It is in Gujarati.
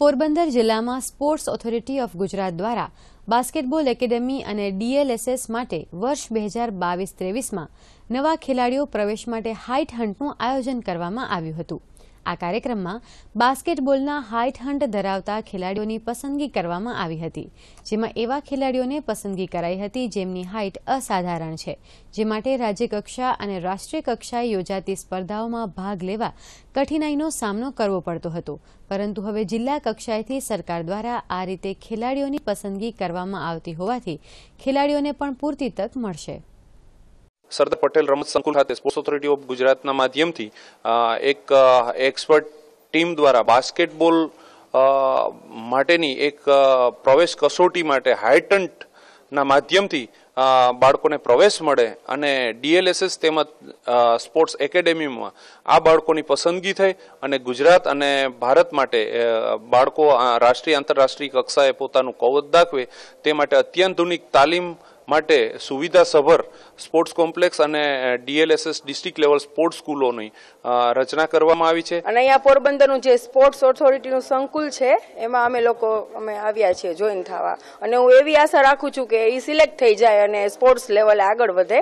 પોરબંદર જિલ્લામાં સ્પોર્ટ્સ ઓથોરિટી ઓફ ગુજરાત દ્વારા બાસ્કેટબોલ એકેડેમી અને ડીએલએસએસ માટે વર્ષ બે હજાર બાવીસ ત્રેવીસમાં નવા ખેલાડીઓ પ્રવેશ માટે હાઇટ હન્ટનું આયોજન કરવામાં આવ્યું હતું આ કાર્યક્રમમાં બાસ્કેટબોલના હાઇટ હન્ટ ધરાવતા ખેલાડીઓની પસંદગી કરવામાં આવી હતી જેમાં એવા ખેલાડીઓને પસંદગી કરાઈ હતી જેમની હાઇટ અસાધારણ છે જે માટે રાજ્યકક્ષા અને રાષ્ટ્રીય કક્ષાએ યોજાતી સ્પર્ધાઓમાં ભાગ લેવા કઠિનાઈનો સામનો કરવો પડતો હતો પરંતુ હવે જિલ્લા કક્ષાએથી સરકાર દ્વારા આ રીતે ખેલાડીઓની પસંદગી કરવામાં આવતી હોવાથી ખેલાડીઓને પણ પૂરતી તક મળશે સરદાર પટેલ રમત સંકુલ ખાતે સ્પોર્ટ્સ ઓથોરિટી ઓફ ગુજરાતના માધ્યમથી એક એક્સપર્ટ ટીમ દ્વારા બાસ્કેટબોલ માટેની એક પ્રવેશ કસોટી માટે હાઇટન્ટના માધ્યમથી બાળકોને પ્રવેશ મળે અને ડીએલએસએસ તેમજ સ્પોર્ટ્સ એકેડેમીમાં આ બાળકોની પસંદગી થઈ અને ગુજરાત અને ભારત માટે બાળકો રાષ્ટ્રીય આંતરરાષ્ટ્રીય કક્ષાએ પોતાનું કવચ દાખવે તે માટે અત્યાધુનિક તાલીમ માટે સુવિધાસભર સ્પોર્ટ્સ કોમ્પ્લેક્સ અને ડીએલએસએસ ડિસ્ટ્રિક્ટ લેવલ સ્પોર્ટ્સ સ્કૂલોની રચના કરવામાં આવી છે અને અહીંયા પોરબંદરનું જે સ્પોર્ટ્સ ઓથોરિટીનું સંકુલ છે એમાં અમે લોકો અમે આવ્યા છીએ જોઈન થવા અને હું એવી આશા રાખું છું કે એ સિલેક્ટ થઈ જાય અને સ્પોર્ટ્સ લેવલે આગળ વધે